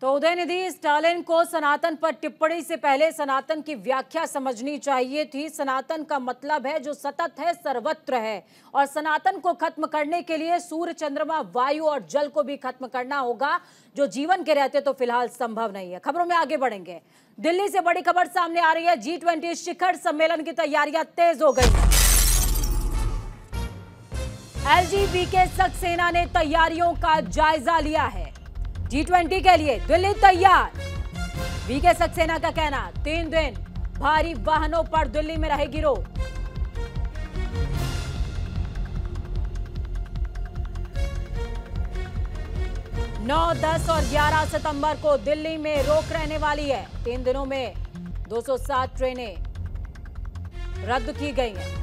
तो उदयनिधि स्टालिन को सनातन पर टिप्पणी से पहले सनातन की व्याख्या समझनी चाहिए थी सनातन का मतलब है जो सतत है सर्वत्र है और सनातन को खत्म करने के लिए सूर्य चंद्रमा वायु और जल को भी खत्म करना होगा जो जीवन के रहते तो फिलहाल संभव नहीं है खबरों में आगे बढ़ेंगे दिल्ली से बड़ी खबर सामने आ रही है जी ट्वेंटी शिखर सम्मेलन की तैयारियां तेज हो गई एल के सख सेना ने तैयारियों का जायजा लिया है जी ट्वेंटी के लिए दिल्ली तैयार वीके सक्सेना का कहना तीन दिन भारी वाहनों पर दिल्ली में रहेगी रोक नौ दस और ग्यारह सितंबर को दिल्ली में रोक रहने वाली है तीन दिनों में 207 ट्रेनें रद्द की गई हैं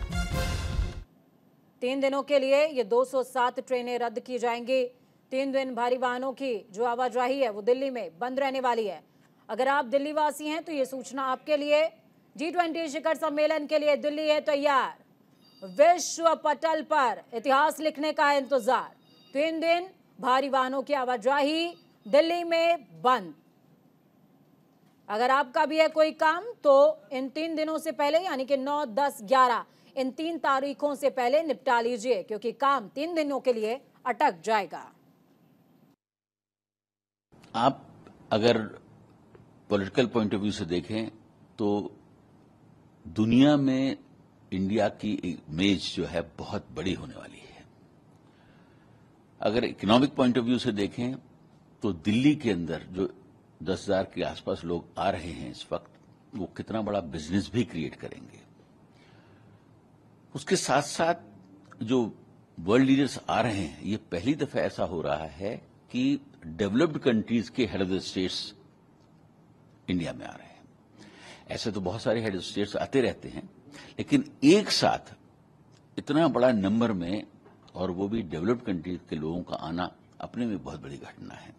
तीन दिनों के लिए ये 207 ट्रेनें रद्द की जाएंगी तीन दिन भारी वाहनों की जो आवाजाही है वो दिल्ली में बंद रहने वाली है अगर आप दिल्ली वासी हैं तो ये सूचना आपके लिए जी ट्वेंटी शिखर सम्मेलन के लिए दिल्ली है तैयार विश्व पटल पर इतिहास लिखने का इंतजार तीन दिन भारी वाहनों की आवाजाही दिल्ली में बंद अगर आपका भी है कोई काम तो इन तीन दिनों से पहले यानी कि नौ दस ग्यारह इन तीन तारीखों से पहले निपटा लीजिए क्योंकि काम तीन दिनों के लिए अटक जाएगा आप अगर पॉलिटिकल पॉइंट ऑफ व्यू से देखें तो दुनिया में इंडिया की इमेज जो है बहुत बड़ी होने वाली है अगर इकोनॉमिक पॉइंट ऑफ व्यू से देखें तो दिल्ली के अंदर जो दस हजार के आसपास लोग आ रहे हैं इस वक्त वो कितना बड़ा बिजनेस भी क्रिएट करेंगे उसके साथ साथ जो वर्ल्ड लीडर्स आ रहे हैं ये पहली दफा ऐसा हो रहा है कि डेवलप्ड कंट्रीज के हेड ऑफ स्टेट्स इंडिया में आ रहे हैं ऐसे तो बहुत सारे हेड ऑफ स्टेट्स आते रहते हैं लेकिन एक साथ इतना बड़ा नंबर में और वो भी डेवलप्ड कंट्रीज के लोगों का आना अपने में बहुत बड़ी घटना है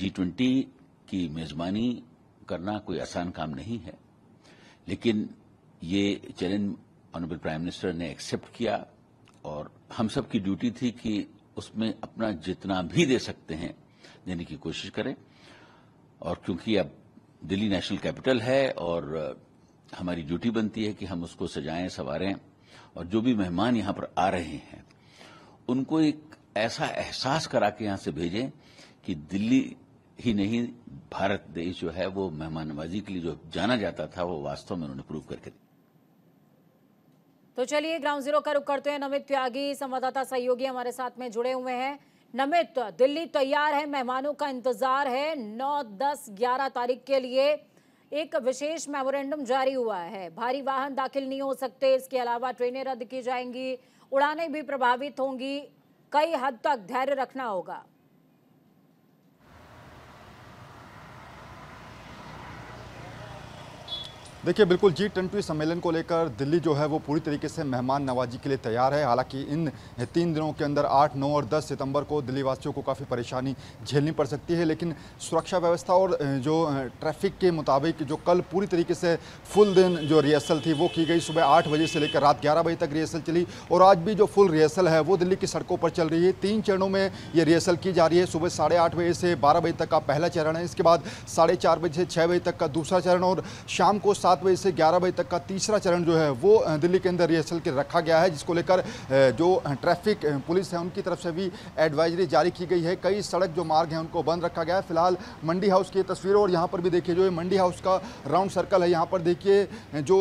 जी ट्वेंटी की मेजबानी करना कोई आसान काम नहीं है लेकिन ये चैलेंज ऑनरेबल प्राइम मिनिस्टर ने एक्सेप्ट किया और हम सब की ड्यूटी थी कि उसमें अपना जितना भी दे सकते हैं देने की कोशिश करें और क्योंकि अब दिल्ली नेशनल कैपिटल है और हमारी ड्यूटी बनती है कि हम उसको सजाएं संवारें और जो भी मेहमान यहां पर आ रहे हैं उनको एक ऐसा एहसास करा के यहां से भेजें कि दिल्ली ही नहीं भारत देश जो है वो मेहमान नवाजी के लिए जो जाना जाता था वो वास्तव में उन्होंने प्रूव करके दिया तो चलिए ग्राउंड जीरो का रुख करते हैं नमित त्यागी संवाददाता सहयोगी हमारे साथ में जुड़े हुए हैं नमित दिल्ली तैयार है मेहमानों का इंतजार है 9, 10, 11 तारीख के लिए एक विशेष मेमोरेंडम जारी हुआ है भारी वाहन दाखिल नहीं हो सकते इसके अलावा ट्रेनें रद्द की जाएंगी उड़ानें भी प्रभावित होंगी कई हद तक धैर्य रखना होगा देखिए बिल्कुल जी ट्वेंटी सम्मेलन को लेकर दिल्ली जो है वो पूरी तरीके से मेहमान नवाजी के लिए तैयार है हालांकि इन तीन दिनों के अंदर 8, 9 और 10 सितंबर को दिल्ली वासियों को काफ़ी परेशानी झेलनी पड़ सकती है लेकिन सुरक्षा व्यवस्था और जो ट्रैफिक के मुताबिक जो कल पूरी तरीके से फुल दिन जो रिहर्सल थी वो की गई सुबह आठ बजे से लेकर रात ग्यारह बजे तक रिहर्सल चली और आज भी जो फुल रिहर्सल है वो दिल्ली की सड़कों पर चल रही है तीन चरणों में ये रिहर्सल की जा रही है सुबह साढ़े बजे से बारह बजे तक का पहला चरण है इसके बाद साढ़े बजे से छः बजे तक का दूसरा चरण और शाम को सात बजे से ग्यारह बजे तक का तीसरा चरण जो है वो दिल्ली के अंदर रिहर्सल के रखा गया है जिसको लेकर जो ट्रैफिक पुलिस है उनकी तरफ से भी एडवाइजरी जारी की गई है कई सड़क जो मार्ग हैं उनको बंद रखा गया है फिलहाल मंडी हाउस की तस्वीर और यहाँ पर भी देखिए जो मंडी हाउस का राउंड सर्कल है यहाँ पर देखिए जो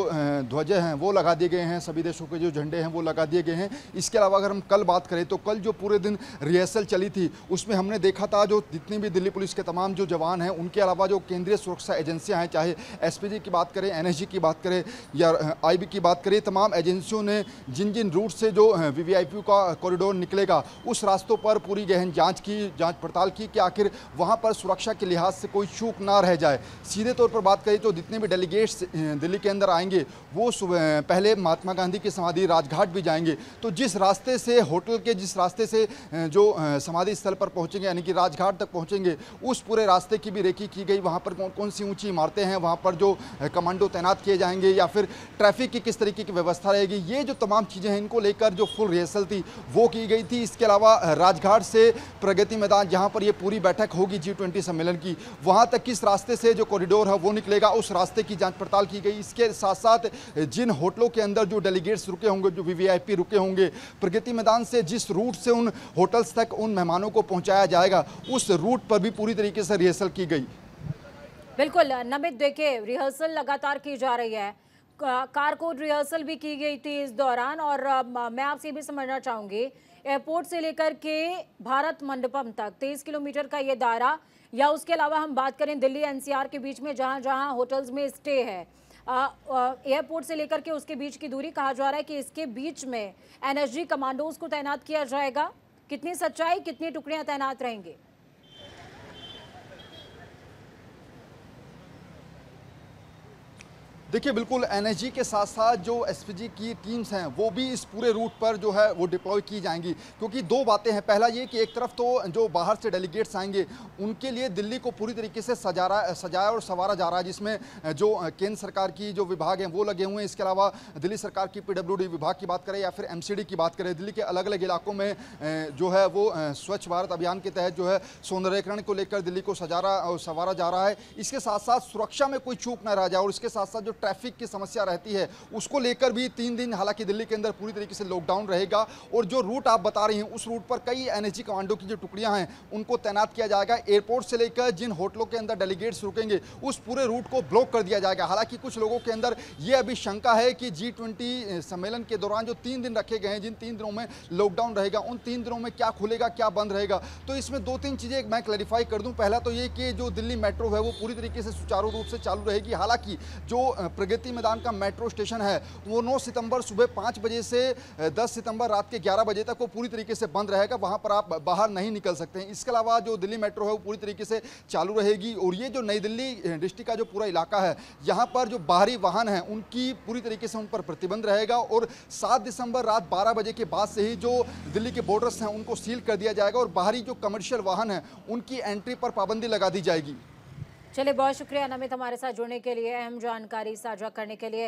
ध्वजे हैं वो लगा दिए गए हैं सभी देशों के जो झंडे हैं वो लगा दिए गए हैं इसके अलावा अगर हम कल बात करें तो कल जो पूरे दिन रिहर्सल चली थी उसमें हमने देखा था जो जितनी भी दिल्ली पुलिस के तमाम जो जवान हैं उनके अलावा जो केंद्रीय सुरक्षा एजेंसियाँ हैं चाहे एस की बात करें एन की बात करें या आई की बात करें तमाम एजेंसियों ने जिन जिन रूट से जो वी का कॉरिडोर निकलेगा उस रास्तों पर पूरी गहन जाँच की जाँच पड़ताल की कि आखिर वहाँ पर सुरक्षा के लिहाज से कोई चूक ना रह जाए सीधे तौर पर बात करें तो जितने भी डेलीगेट्स दिल्ली के अंदर आएंगे वो सुबह पहले महात्मा गांधी की समाधि राजघाट भी जाएंगे तो जिस रास्ते से होटल के जिस रास्ते से जो समाधि स्थल पर पहुंचेंगे यानी कि राजघाट तक पहुंचेंगे उस पूरे रास्ते की भी रेखी की गई वहाँ पर कौन कौन सी ऊंची इमारतें हैं वहाँ पर जो कमांडो तैनात किए जाएंगे या फिर ट्रैफिक की किस तरीके की व्यवस्था रहेगी ये जो तमाम चीज़ें हैं इनको लेकर जो फुल रिहर्सल थी वो की गई थी इसके अलावा राजघाट से प्रगति मैदान जहाँ पर ये पूरी बैठक होगी जी ट्वेंटी सम्मेलन की वहाँ तक किस रास्ते से जो कॉरिडोर है वो निकलेगा उस रास्ते की जाँच पड़ताल की गई इसके साथ साथ जिन होटलों के अंदर जो डेलीगेट्स रुके होंगे जो वी रुके होंगे प्रगति मैदान से जिस रूट से उन होटल्स तक उन मेहमानों को पहुँचाया जाएगा उस रूट पर भी पूरी तरीके से रिहर्सल की गई बिल्कुल नमित देखे रिहर्सल लगातार की जा रही है कार को रिहर्सल भी की गई थी इस दौरान और मैं आपसे भी समझना चाहूँगी एयरपोर्ट से लेकर के भारत मंडपम तक तेईस किलोमीटर का ये दायरा या उसके अलावा हम बात करें दिल्ली एनसीआर के बीच में जहाँ जहाँ होटल्स में स्टे है एयरपोर्ट से लेकर के उसके बीच की दूरी कहा जा रहा है कि इसके बीच में एनएसजी कमांडोज को तैनात किया जाएगा कितनी सच्चाई कितनी टुकड़ियाँ तैनात रहेंगी देखिए बिल्कुल एनएसजी के साथ साथ जो एसपीजी की टीम्स हैं वो भी इस पूरे रूट पर जो है वो डिप्लॉय की जाएंगी क्योंकि दो बातें हैं पहला ये कि एक तरफ तो जो बाहर से डेलीगेट्स आएंगे उनके लिए दिल्ली को पूरी तरीके से सजा रहा सजाया और सवारा जा रहा है जिसमें जो केंद्र सरकार की जो विभाग हैं वो लगे हुए हैं इसके अलावा दिल्ली सरकार की पी विभाग की बात करें या फिर एम की बात करें दिल्ली के अलग अलग इलाकों में जो है वो स्वच्छ भारत अभियान के तहत जो है सौंदर्यकरण को लेकर दिल्ली को सजा रहा और सवारा जा रहा है इसके साथ साथ सुरक्षा में कोई चूक न रह जाए और इसके साथ साथ जो ट्रैफिक की समस्या रहती है उसको लेकर भी तीन दिन हालांकि दिल्ली के अंदर पूरी तरीके से लॉकडाउन रहेगा और जो रूट आप बता रही हैं उस रूट पर कई एन कमांडो की जो टुकड़ियाँ हैं उनको तैनात किया जाएगा एयरपोर्ट से लेकर जिन होटलों के अंदर डेलीगेट्स रुकेंगे उस पूरे रूट को ब्लॉक कर दिया जाएगा हालांकि कुछ लोगों के अंदर ये अभी शंका है कि जी सम्मेलन के दौरान जो तीन दिन रखे गए हैं जिन तीन दिनों में लॉकडाउन रहेगा उन तीन दिनों में क्या खुलेगा क्या बंद रहेगा तो इसमें दो तीन चीज़ें मैं क्लैरिफाई कर दूँ पहला तो ये कि जो दिल्ली मेट्रो है वो पूरी तरीके से सुचारू रूप से चालू रहेगी हालांकि जो प्रगति मैदान का मेट्रो स्टेशन है वो 9 सितंबर सुबह पाँच बजे से 10 सितंबर रात के 11 बजे तक वो पूरी तरीके से बंद रहेगा वहाँ पर आप बाहर नहीं निकल सकते हैं इसके अलावा जो दिल्ली मेट्रो है वो पूरी तरीके से चालू रहेगी और ये जो नई दिल्ली डिस्ट्रिक्ट का जो पूरा इलाका है यहाँ पर जो बाहरी वाहन हैं उनकी पूरी तरीके से उन पर प्रतिबंध रहेगा और सात दिसंबर रात बारह बजे के बाद से ही जो दिल्ली के बॉर्डर्स हैं उनको सील कर दिया जाएगा और बाहरी जो कमर्शियल वाहन हैं उनकी एंट्री पर पाबंदी लगा दी जाएगी चलिए बहुत शुक्रिया नमित हमारे साथ जुड़ने के लिए अहम जानकारी साझा करने के लिए